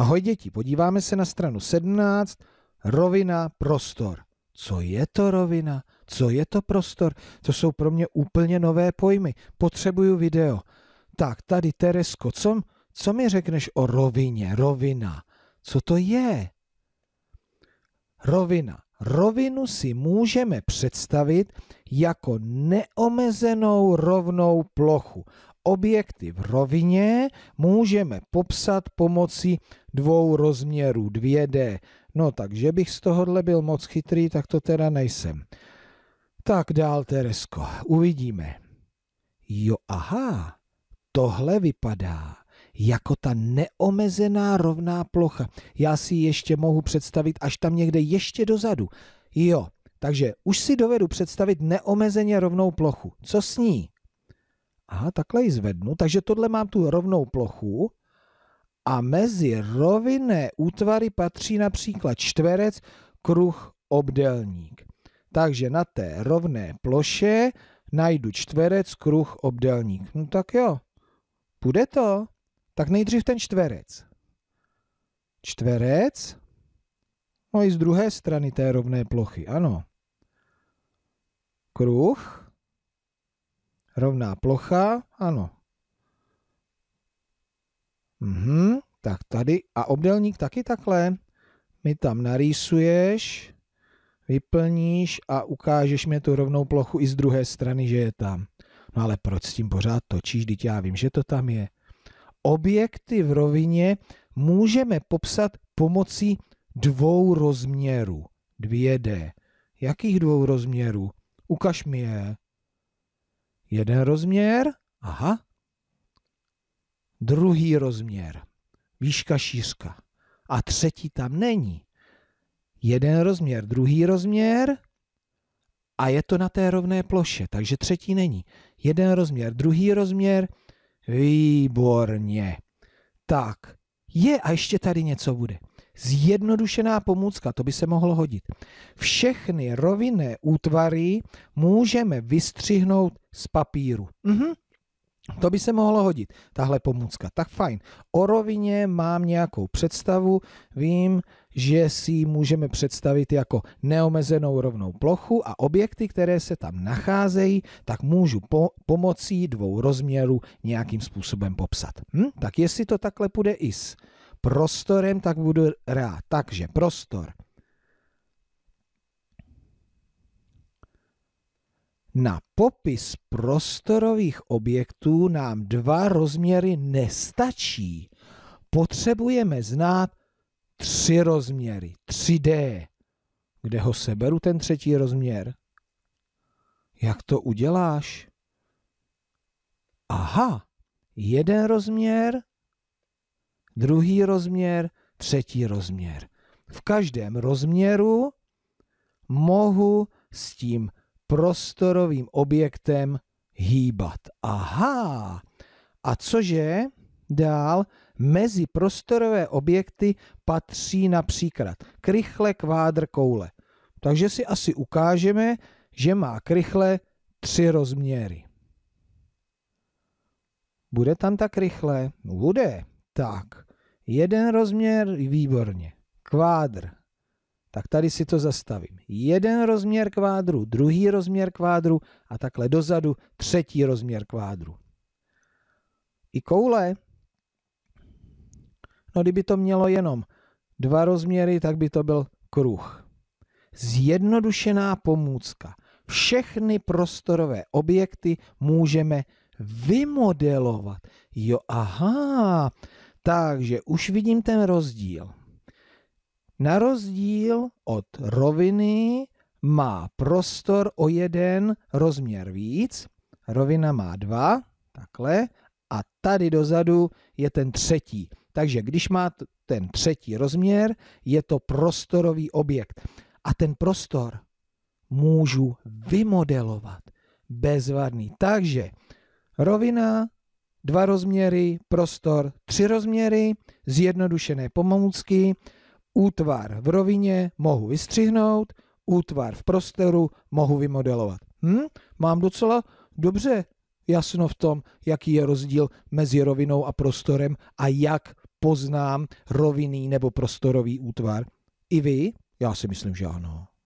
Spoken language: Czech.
Ahoj děti, podíváme se na stranu 17, rovina, prostor. Co je to rovina? Co je to prostor? To jsou pro mě úplně nové pojmy. Potřebuju video. Tak, tady Teresko, co, co mi řekneš o rovině, rovina? Co to je? Rovina. Rovinu si můžeme představit jako neomezenou rovnou plochu objekty v rovině můžeme popsat pomocí dvou rozměrů 2D. No takže bych z tohohle byl moc chytrý, tak to teda nejsem. Tak dál, Teresko, uvidíme. Jo, aha, tohle vypadá jako ta neomezená rovná plocha. Já si ji ještě mohu představit až tam někde ještě dozadu. Jo, takže už si dovedu představit neomezeně rovnou plochu. Co s ní? Aha, takhle ji zvednu, takže tohle mám tu rovnou plochu a mezi rovinné útvary patří například čtverec, kruh, obdelník. Takže na té rovné ploše najdu čtverec, kruh, obdelník. No tak jo, půjde to. Tak nejdřív ten čtverec. Čtverec, no i z druhé strany té rovné plochy, ano. Kruh, rovná plocha, ano. Mhm, tak tady a obdelník taky takhle. Mi tam narýsuješ, vyplníš a ukážeš mi tu rovnou plochu i z druhé strany, že je tam. No ale proč s tím pořád točíš, teď já vím, že to tam je. Objekty v rovině můžeme popsat pomocí dvou rozměrů. 2D. Jakých dvou rozměrů? Ukaž mi je jeden rozměr, aha, druhý rozměr, výška, šířka. A třetí tam není. Jeden rozměr, druhý rozměr a je to na té rovné ploše, takže třetí není. Jeden rozměr, druhý rozměr, výborně. Tak, je a ještě tady něco bude. Zjednodušená pomůcka, to by se mohlo hodit. Všechny rovinné útvary můžeme vystřihnout z papíru. Mhm. To by se mohlo hodit, tahle pomůcka. Tak fajn. O rovině mám nějakou představu, vím, že si ji můžeme představit jako neomezenou rovnou plochu a objekty, které se tam nacházejí, tak můžu po, pomocí dvou rozměrů nějakým způsobem popsat. Hm? Tak jestli to takhle půjde i s prostorem, tak budu rád. Takže prostor Na popis prostorových objektů nám dva rozměry nestačí. Potřebujeme znát tři rozměry, 3D. Kde ho seberu ten třetí rozměr? Jak to uděláš? Aha, jeden rozměr druhý rozměr, třetí rozměr. V každém rozměru mohu s tím prostorovým objektem hýbat. Aha! A cože dál? Mezi prostorové objekty patří například krychle, kvádr, koule. Takže si asi ukážeme, že má krychle tři rozměry. Bude tam tak rychle? No, bude. Tak, jeden rozměr, výborně. Kvádr. Tak tady si to zastavím. Jeden rozměr kvádru, druhý rozměr kvádru a takhle dozadu třetí rozměr kvádru. I koule. No kdyby to mělo jenom dva rozměry, tak by to byl kruh. Zjednodušená pomůcka. Všechny prostorové objekty můžeme vymodelovat. Jo, aha, takže už vidím ten rozdíl. Na rozdíl od roviny má prostor o jeden rozměr víc, rovina má dva, takhle, a tady dozadu je ten třetí. Takže když má ten třetí rozměr, je to prostorový objekt. A ten prostor můžu vymodelovat bezvadný. Takže rovina dva rozměry, prostor, tři rozměry, zjednodušené pomůcky, útvar v rovině mohu vystřihnout, útvar v prostoru mohu vymodelovat. Hm? Mám docela dobře jasno v tom, jaký je rozdíl mezi rovinou a prostorem a jak poznám rovinný nebo prostorový útvar. I vy? Já si myslím, že ano.